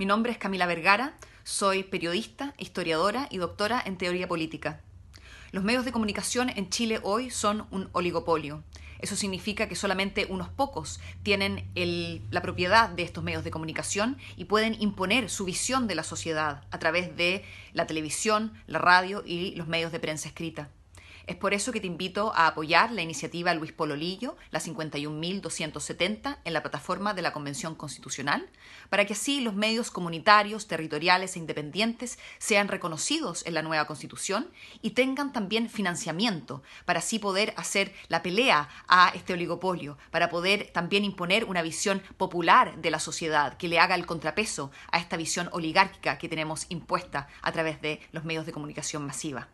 Mi nombre es Camila Vergara, soy periodista, historiadora y doctora en teoría política. Los medios de comunicación en Chile hoy son un oligopolio. Eso significa que solamente unos pocos tienen la propiedad de estos medios de comunicación y pueden imponer su visión de la sociedad a través de la televisión, la radio y los medios de prensa escrita. Es por eso que te invito a apoyar la iniciativa Luis Pololillo, la 51.270, en la plataforma de la Convención Constitucional, para que así los medios comunitarios, territoriales e independientes sean reconocidos en la nueva Constitución y tengan también financiamiento para así poder hacer la pelea a este oligopolio, para poder también imponer una visión popular de la sociedad que le haga el contrapeso a esta visión oligárquica que tenemos impuesta a través de los medios de comunicación masiva.